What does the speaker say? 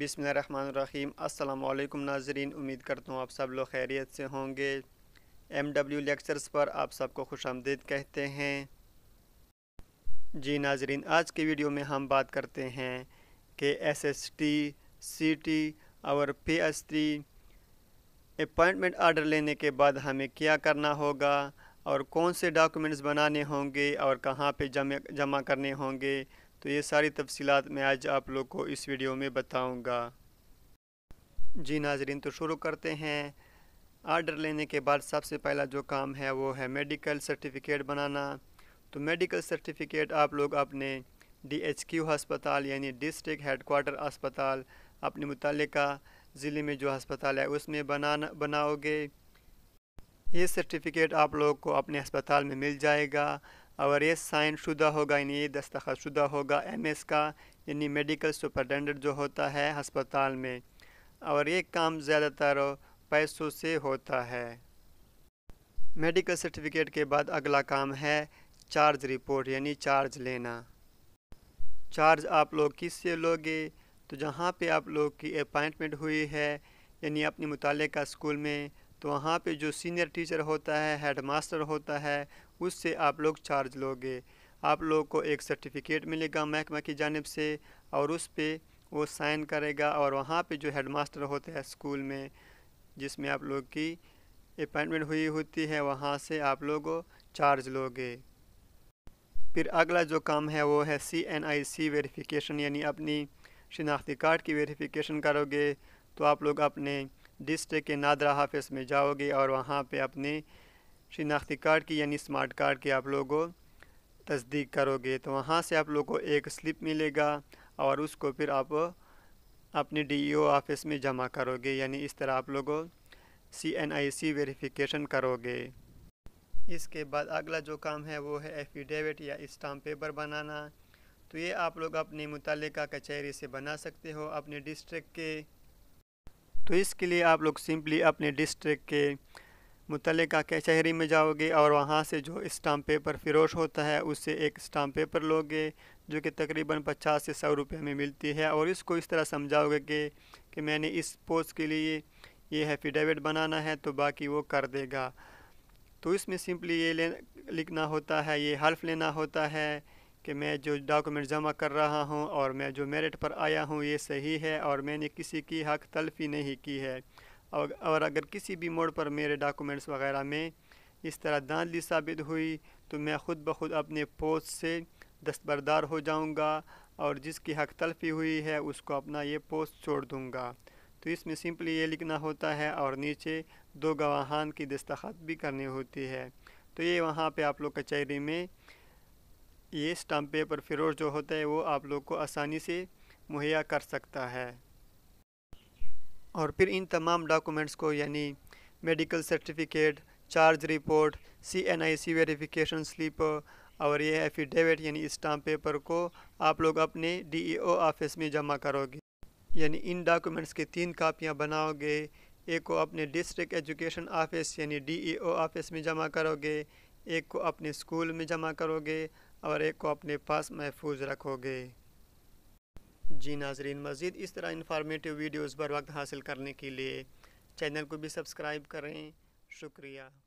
बिसमीम अल्लाम नाजरीन उम्मीद करता हूँ आप सब लोग खैरियत से होंगे एम डब्ल्यू लेक्चर्स पर आप सबको खुश आमदीद कहते हैं जी नाजरीन आज की वीडियो में हम बात करते हैं कि S S T C T और P S T appointment order लेने के बाद हमें क्या करना होगा और कौन से डॉक्यूमेंट्स बनाने होंगे और कहाँ पर जमा करने होंगे तो ये सारी तफसीत मैं आज आप लोग को इस वीडियो में बताऊँगा जी नाजरीन तो शुरू करते हैं आर्डर लेने के बाद सबसे पहला जो काम है वो है मेडिकल सर्टिफिकेट बनाना तो मेडिकल सर्टिफिकेट आप लोग अपने डीएचक्यू हस्पताल यानी डिस्ट्रिक्ट हेडकोार्टर अस्पताल अपने मुतल ज़िले में जो हस्पताल है उसमें बनाना बनाओगे ये सर्टिफिकेट आप लोग को अपने अस्पताल में मिल जाएगा और ये साइन शुदा होगा यानी ये दस्तखत शुदा होगा एम एस का यानी मेडिकल सुपरटेंडेंट जो होता है हस्पताल में और ये काम ज़्यादातर पैसों से होता है मेडिकल सर्टिफिकेट के बाद अगला काम है चार्ज रिपोर्ट यानी चार्ज लेना चार्ज आप लोग किस से लोगे तो जहाँ पे आप लोग की अपॉइंटमेंट हुई है यानी अपने मुतल स्कूल में तो वहाँ पे जो सीनियर टीचर होता है हेड मास्टर होता है उससे आप लोग चार्ज लोगे आप लोग को एक सर्टिफिकेट मिलेगा महकमा की जानब से और उस पर वो साइन करेगा और वहाँ पे जो हेडमास्टर होते हैं स्कूल में जिसमें आप लोग की अपॉइंटमेंट हुई होती है वहाँ से आप लोग चार्ज लोगे फिर अगला जो काम है वो है सी एन आई सी वेरीफिकेशन यानी अपनी शिनाख्ती कार्ड की वेरीफिकेशन करोगे तो आप लोग अपने डिस्ट्रिक्ट के नादरा हाफिस में जाओगे और वहाँ पे अपने शिनाख्ती कार्ड की यानी स्मार्ट कार्ड की आप लोगों तस्दीक करोगे तो वहाँ से आप लोग को एक स्लिप मिलेगा और उसको फिर आप अपने डीईओ e ऑफिस में जमा करोगे यानी इस तरह आप लोगों सी एन आई सी वेरीफिकेशन करोगे इसके बाद अगला जो काम है वो है एफिडेविट या स्टाम्प पेपर बनाना तो ये आप लोग अपने मुतल कचहरी से बना सकते हो अपने डिस्ट्रिक्ट के तो इसके लिए आप लोग सिंपली अपने डिस्ट्रिक्ट के मुतल के शहरी में जाओगे और वहाँ से जो इस्टाम पेपर फ़िरोश होता है उससे एक स्टाम्प पेपर लोगे जो कि तकरीबन पचास से सौ रुपये में मिलती है और इसको इस तरह समझाओगे कि कि मैंने इस पोस्ट के लिए ये एफिडेविट बनाना है तो बाकी वो कर देगा तो इसमें सिंपली ये ले लिखना होता है ये हल्फ लेना होता है कि मैं जो डॉक्यूमेंट जमा कर रहा हूँ और मैं जो मेरिट पर आया हूँ ये सही है और मैंने किसी की हक तलफी नहीं की है और अगर किसी भी मोड़ पर मेरे डॉक्यूमेंट्स वगैरह में इस तरह धांधली साबित हुई तो मैं खुद ब खुद अपने पोस्ट से दस्तबरदार हो जाऊंगा और जिसकी हक तलफी हुई है उसको अपना ये पोस्ट छोड़ दूंगा तो इसमें सिंपली ये लिखना होता है और नीचे दो गवाहान की दस्तखत भी करनी होती है तो ये वहाँ पे आप लोग कचहरी में ये स्टाम्प पेपर फिरोज जो होता है वो आप लोग को आसानी से मुहैया कर सकता है और फिर इन तमाम डॉक्यूमेंट्स को यानी medical certificate charge report C N I C verification slip और ये एफिडेविट यानी स्टाम्प पेपर को आप लोग अपने ओ ऑफिस e में जमा करोगे यानी इन डॉक्यूमेंट्स की तीन कापियाँ बनाओगे एक को अपने डिस्ट्रिक्ट एजुकेशन ऑफिस यानी ओ ऑफिस e में जमा करोगे एक को अपने स्कूल में जमा करोगे और एक को अपने पास महफूज रखोगे जी नाजरीन मज़ीद इस तरह इन्फॉर्मेटिव वीडियोज़ बर वक्त हासिल करने के लिए चैनल को भी सब्सक्राइब करें शुक्रिया